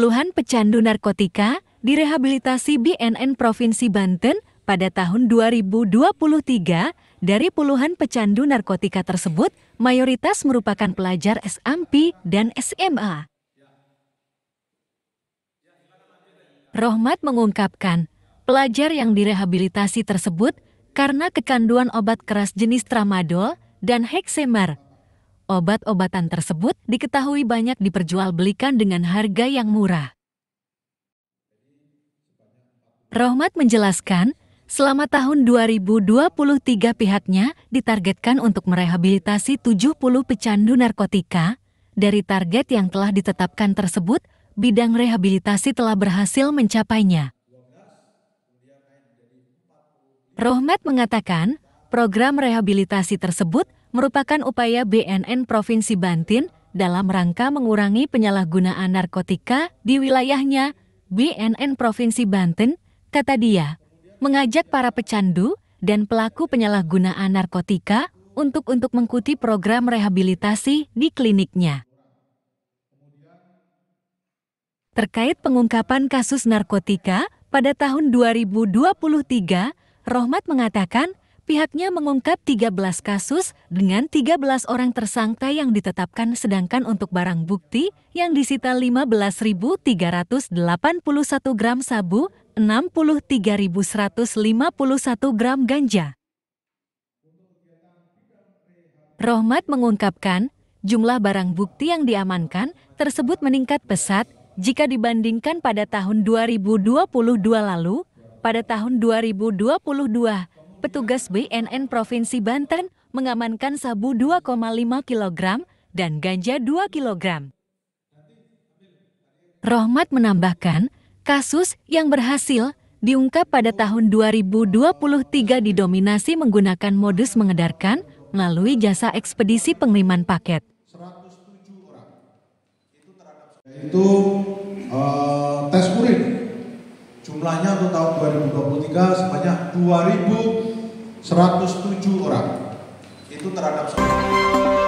Puluhan pecandu narkotika direhabilitasi BNN Provinsi Banten pada tahun 2023 dari puluhan pecandu narkotika tersebut mayoritas merupakan pelajar SMP dan SMA. Rohmat mengungkapkan, pelajar yang direhabilitasi tersebut karena kekanduan obat keras jenis tramadol dan heksemer Obat-obatan tersebut diketahui banyak diperjualbelikan dengan harga yang murah. Rohmat menjelaskan, selama tahun 2023 pihaknya ditargetkan untuk merehabilitasi 70 pecandu narkotika. Dari target yang telah ditetapkan tersebut, bidang rehabilitasi telah berhasil mencapainya. Rohmat mengatakan, Program rehabilitasi tersebut merupakan upaya BNN Provinsi Bantin dalam rangka mengurangi penyalahgunaan narkotika di wilayahnya. BNN Provinsi Banten, kata dia, mengajak para pecandu dan pelaku penyalahgunaan narkotika untuk untuk mengikuti program rehabilitasi di kliniknya. Terkait pengungkapan kasus narkotika pada tahun 2023, Rohmat mengatakan Pihaknya mengungkap 13 kasus dengan 13 orang tersangka yang ditetapkan sedangkan untuk barang bukti yang disita 15.381 gram sabu, 63.151 gram ganja. Rohmat mengungkapkan, jumlah barang bukti yang diamankan tersebut meningkat pesat jika dibandingkan pada tahun 2022 lalu, pada tahun 2022 petugas BNN Provinsi Banten mengamankan sabu 2,5 kg dan ganja 2 kg. Rohmat menambahkan, kasus yang berhasil diungkap pada tahun 2023 didominasi menggunakan modus mengedarkan melalui jasa ekspedisi pengiriman paket. Itu uh, tes urin. Jumlahnya untuk tahun 2023 sebanyak 2000 107 orang. Itu terhadap